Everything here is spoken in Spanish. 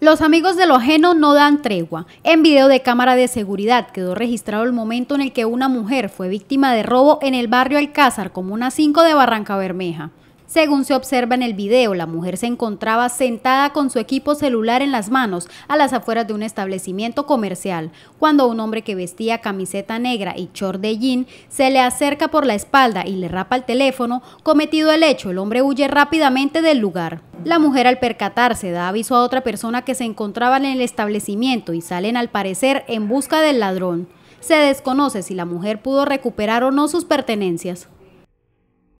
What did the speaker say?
Los amigos de lo ajeno no dan tregua. En video de cámara de seguridad quedó registrado el momento en el que una mujer fue víctima de robo en el barrio Alcázar, comuna 5 de Barranca Bermeja. Según se observa en el video, la mujer se encontraba sentada con su equipo celular en las manos a las afueras de un establecimiento comercial, cuando un hombre que vestía camiseta negra y short de jean se le acerca por la espalda y le rapa el teléfono. Cometido el hecho, el hombre huye rápidamente del lugar. La mujer al percatarse da aviso a otra persona que se encontraba en el establecimiento y salen al parecer en busca del ladrón. Se desconoce si la mujer pudo recuperar o no sus pertenencias.